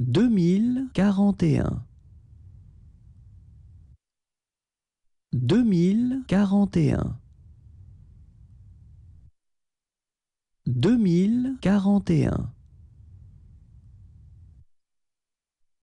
deux mille quarante et un. Deux mille quarante et un. Deux mille quarante et un.